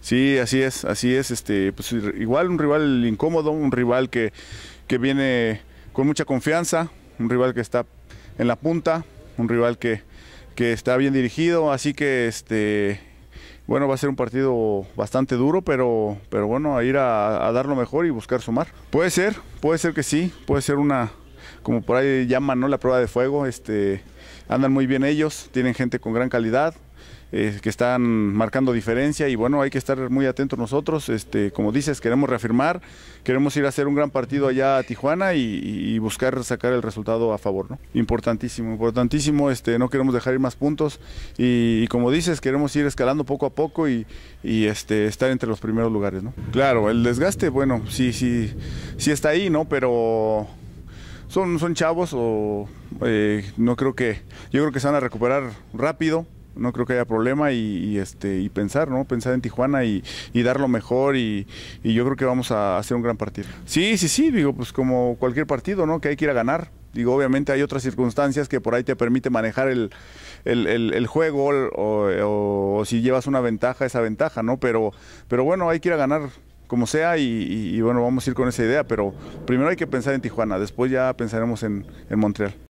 Sí, así es, así es. Este, pues, igual un rival incómodo, un rival que, viene con mucha confianza, un rival que está en la punta, un rival que, está bien dirigido, así que este bueno, va a ser un partido bastante duro, pero, pero bueno, a ir a, dar lo mejor y buscar sumar. Puede ser, puede ser que sí, puede ser una, como por ahí llaman, ¿no? La prueba de fuego. Este, andan muy bien ellos, tienen gente con gran calidad. Eh, que están marcando diferencia y bueno, hay que estar muy atentos nosotros. Este, como dices, queremos reafirmar, queremos ir a hacer un gran partido allá a Tijuana y, buscar sacar el resultado a favor. ¿no? Importantísimo, importantísimo, este, no queremos dejar ir más puntos y, como dices, queremos ir escalando poco a poco y, este, estar entre los primeros lugares. ¿no? Claro, el desgaste, bueno, sí, sí, sí está ahí, ¿no? Pero son, son chavos o eh, no creo que, yo creo que se van a recuperar rápido no creo que haya problema y, este y pensar, ¿no? Pensar en Tijuana y, dar lo mejor y, yo creo que vamos a hacer un gran partido. Sí, sí, sí, digo, pues como cualquier partido, ¿no? Que hay que ir a ganar. Digo, obviamente hay otras circunstancias que por ahí te permite manejar el, el, juego o, si llevas una ventaja, esa ventaja, ¿no? Pero, pero bueno, hay que ir a ganar como sea y, bueno, vamos a ir con esa idea, pero primero hay que pensar en Tijuana, después ya pensaremos en Montreal.